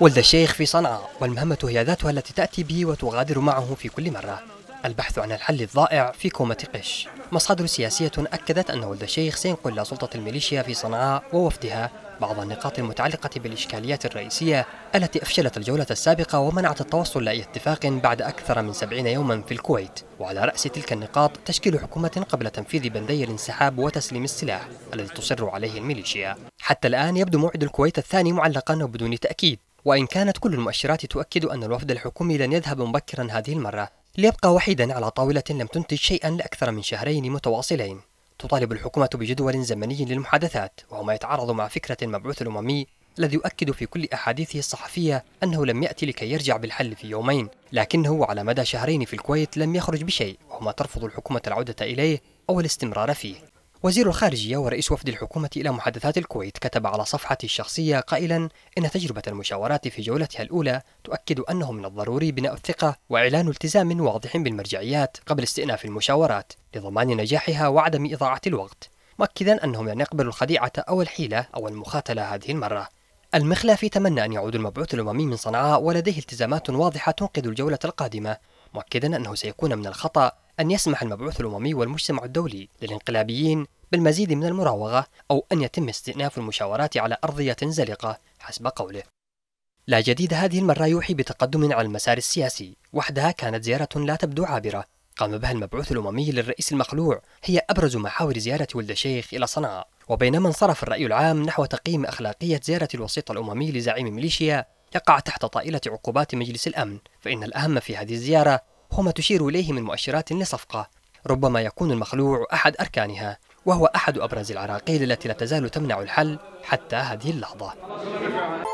ولد الشيخ في صنعاء والمهمة هي ذاتها التي تأتي به وتغادر معه في كل مرة البحث عن الحل الضائع في كومة قش مصادر سياسية أكدت أن ولد الشيخ سينقل لسلطة الميليشيا في صنعاء ووفدها بعض النقاط المتعلقة بالإشكاليات الرئيسية التي أفشلت الجولة السابقة ومنعت التوصل لأي اتفاق بعد أكثر من سبعين يوما في الكويت وعلى رأس تلك النقاط تشكيل حكومة قبل تنفيذ بندي الانسحاب وتسليم السلاح الذي تصر عليه الميليشيا حتى الآن يبدو موعد الكويت الثاني معلقا وبدون تأكيد وإن كانت كل المؤشرات تؤكد أن الوفد الحكومي لن يذهب مبكرا هذه المرة ليبقى وحيدا على طاولة لم تنتج شيئا لأكثر من شهرين متواصلين تطالب الحكومة بجدول زمني للمحادثات وهو ما يتعارض مع فكرة المبعوث الأممي الذي يؤكد في كل أحاديثه الصحفية أنه لم يأتي لكي يرجع بالحل في يومين لكنه على مدى شهرين في الكويت لم يخرج بشيء وهو ما ترفض الحكومة العودة إليه أو الاستمرار فيه وزير الخارجية ورئيس وفد الحكومة إلى محادثات الكويت كتب على صفحته الشخصية قائلا إن تجربة المشاورات في جولتها الأولى تؤكد أنه من الضروري بناء الثقة وإعلان التزام واضح بالمرجعيات قبل استئناف المشاورات لضمان نجاحها وعدم إضاعة الوقت مؤكدا أنهم لن يقبلوا الخديعة أو الحيلة أو المخاتلة هذه المرة المخلافي تمنى أن يعود المبعوث الأممي من صنعاء ولديه التزامات واضحة تنقذ الجولة القادمة مؤكدا أنه سيكون من الخطأ أن يسمح المبعوث الأممي والمجتمع الدولي للانقلابيين بالمزيد من المراوغة أو أن يتم استئناف المشاورات على أرضية زلقة حسب قوله لا جديد هذه المرة يوحي بتقدم على المسار السياسي وحدها كانت زيارة لا تبدو عابرة قام بها المبعوث الأممي للرئيس المخلوع هي أبرز محاور زيارة ولد الشيخ إلى صنعاء وبينما انصرف الرأي العام نحو تقييم أخلاقية زيارة الوسيط الأممي لزعيم ميليشيا يقع تحت طائلة عقوبات مجلس الأمن فإن الأهم في هذه الزيارة هو ما تشير إليه من مؤشرات لصفقة ربما يكون المخلوع أحد أركانها وهو أحد أبرز العراقيل التي لا تزال تمنع الحل حتى هذه اللحظة